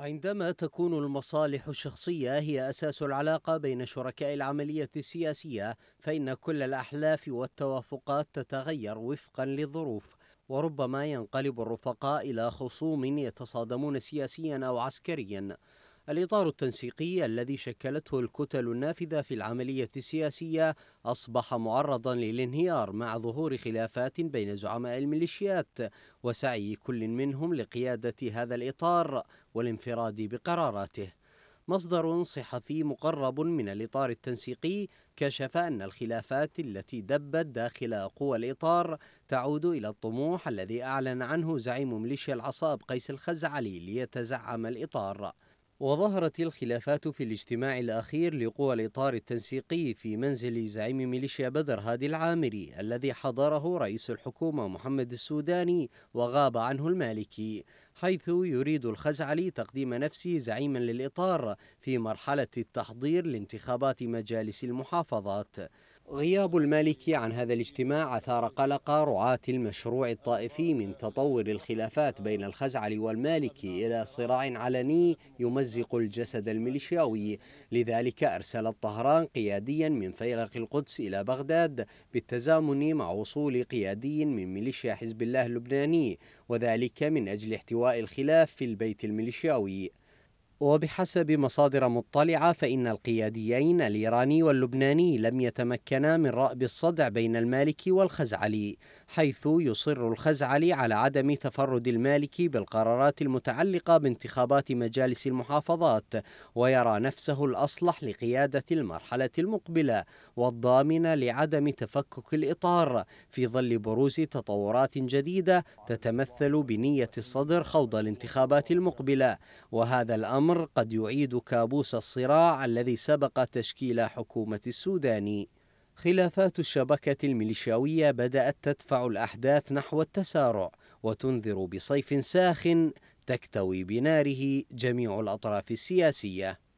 عندما تكون المصالح الشخصية هي أساس العلاقة بين شركاء العملية السياسية فإن كل الأحلاف والتوافقات تتغير وفقا للظروف وربما ينقلب الرفقاء إلى خصوم يتصادمون سياسيا أو عسكريا الإطار التنسيقي الذي شكلته الكتل النافذة في العملية السياسية أصبح معرضا للانهيار مع ظهور خلافات بين زعماء الميليشيات وسعي كل منهم لقيادة هذا الإطار والانفراد بقراراته مصدر صحفي مقرب من الإطار التنسيقي كشف أن الخلافات التي دبت داخل قوى الإطار تعود إلى الطموح الذي أعلن عنه زعيم ميليشيا العصاب قيس الخزعلي ليتزعم الإطار وظهرت الخلافات في الاجتماع الأخير لقوى الإطار التنسيقي في منزل زعيم ميليشيا بدر هادي العامري الذي حضره رئيس الحكومة محمد السوداني وغاب عنه المالكي حيث يريد الخزعلي تقديم نفسه زعيما للإطار في مرحلة التحضير لانتخابات مجالس المحافظات غياب المالكي عن هذا الاجتماع أثار قلق رعاة المشروع الطائفي من تطور الخلافات بين الخزعلي والمالكي إلى صراع علني يمزق الجسد الميليشياوي لذلك أرسلت طهران قياديا من فيلق القدس إلى بغداد بالتزامن مع وصول قيادي من ميليشيا حزب الله اللبناني وذلك من أجل احتواء الخلاف في البيت الميليشياوي وبحسب مصادر مطلعة فإن القياديين الإيراني واللبناني لم يتمكنا من رأب الصدع بين المالكي والخزعلي حيث يصر الخزعلي على عدم تفرد المالكي بالقرارات المتعلقة بانتخابات مجالس المحافظات ويرى نفسه الأصلح لقيادة المرحلة المقبلة والضامن لعدم تفكك الإطار في ظل بروز تطورات جديدة تتمثل بنية الصدر خوض الانتخابات المقبلة وهذا الأمر قد يعيد كابوس الصراع الذي سبق تشكيل حكومة السودان خلافات الشبكة الميليشياوية بدأت تدفع الأحداث نحو التسارع وتنذر بصيف ساخن تكتوي بناره جميع الأطراف السياسية